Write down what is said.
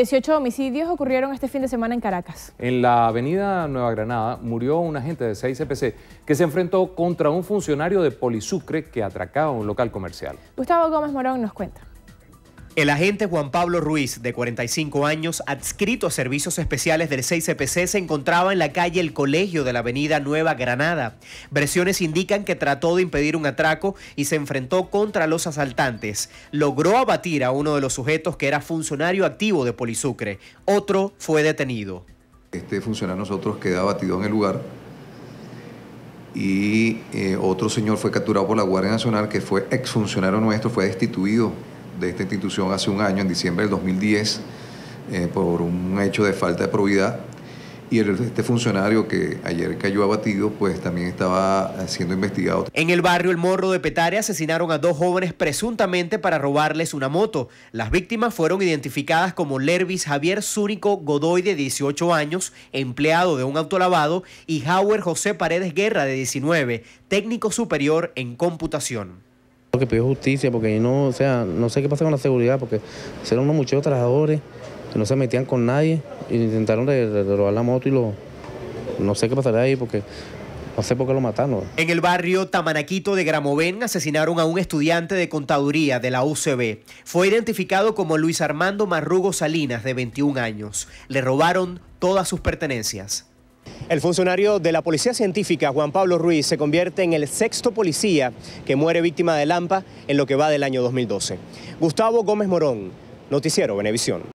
18 homicidios ocurrieron este fin de semana en Caracas. En la avenida Nueva Granada murió un agente de 6 e CPC que se enfrentó contra un funcionario de Polisucre que atracaba un local comercial. Gustavo Gómez Morón nos cuenta. El agente Juan Pablo Ruiz, de 45 años, adscrito a servicios especiales del 6CPC, se encontraba en la calle El Colegio de la avenida Nueva Granada. Versiones indican que trató de impedir un atraco y se enfrentó contra los asaltantes. Logró abatir a uno de los sujetos que era funcionario activo de Polisucre. Otro fue detenido. Este funcionario nosotros queda abatido en el lugar y eh, otro señor fue capturado por la Guardia Nacional que fue exfuncionario nuestro, fue destituido de esta institución hace un año, en diciembre del 2010, eh, por un hecho de falta de probidad. Y este funcionario que ayer cayó abatido, pues también estaba eh, siendo investigado. En el barrio El Morro de Petare asesinaron a dos jóvenes presuntamente para robarles una moto. Las víctimas fueron identificadas como Lervis Javier Zúrico Godoy, de 18 años, empleado de un autolavado, y Howard José Paredes Guerra, de 19, técnico superior en computación que pidió justicia, porque no, sea, no sé qué pasa con la seguridad, porque eran unos muchachos trabajadores que no se metían con nadie y intentaron robar la moto y lo, no sé qué pasará ahí, porque no sé por qué lo mataron. En el barrio Tamanaquito de Gramovén asesinaron a un estudiante de contaduría de la UCB. Fue identificado como Luis Armando Marrugo Salinas, de 21 años. Le robaron todas sus pertenencias. El funcionario de la Policía Científica, Juan Pablo Ruiz, se convierte en el sexto policía que muere víctima de Lampa en lo que va del año 2012. Gustavo Gómez Morón, Noticiero Venevisión.